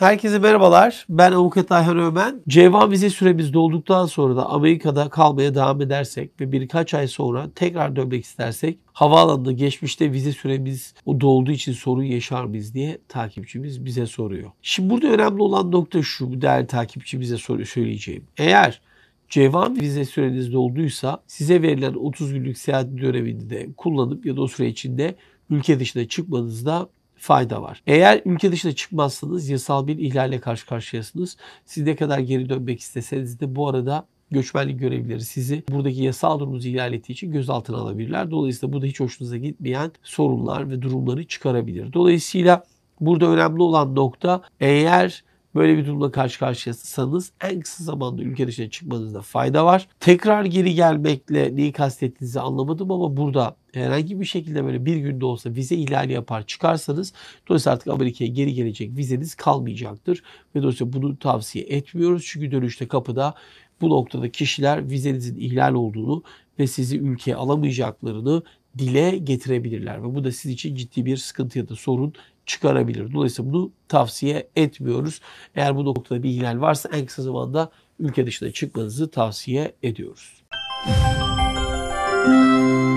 Herkese merhabalar. Ben Avukat Ayhan Ömen. C1 vize süremiz dolduktan sonra da Amerika'da kalmaya devam edersek ve birkaç ay sonra tekrar dönmek istersek havaalanında geçmişte vize süremiz o dolduğu için sorun yaşar mıyız diye takipçimiz bize soruyor. Şimdi burada önemli olan nokta şu değerli takipçimize soru söyleyeceğim. Eğer C1 vize süreniz dolduysa size verilen 30 günlük seyahat döneminde kullanıp ya da o süre içinde ülke dışına çıkmanızda fayda var. Eğer ülke dışına çıkmazsanız yasal bir ihlalle karşı karşıyasınız. Siz ne kadar geri dönmek isteseniz de bu arada göçmenlik görevlileri sizi buradaki yasal durumunuzu ihlal ettiği için gözaltına alabilirler. Dolayısıyla bu da hiç hoşunuza gitmeyen sorunlar ve durumları çıkarabilir. Dolayısıyla burada önemli olan nokta eğer böyle bir durumla karşı karşıyasanız en kısa zamanda ülke dışına çıkmanızda fayda var. Tekrar geri gelmekle neyi kastettiğinizi anlamadım ama burada herhangi bir şekilde böyle bir günde olsa vize ihlali yapar çıkarsanız dolayısıyla artık Amerika'ya geri gelecek vizeniz kalmayacaktır. Ve dolayısıyla bunu tavsiye etmiyoruz. Çünkü dönüşte kapıda bu noktada kişiler vizenizin ihlal olduğunu ve sizi ülkeye alamayacaklarını dile getirebilirler. Ve bu da sizin için ciddi bir sıkıntı ya da sorun çıkarabilir. Dolayısıyla bunu tavsiye etmiyoruz. Eğer bu noktada bir ihlal varsa en kısa zamanda ülke dışına çıkmanızı tavsiye ediyoruz. Müzik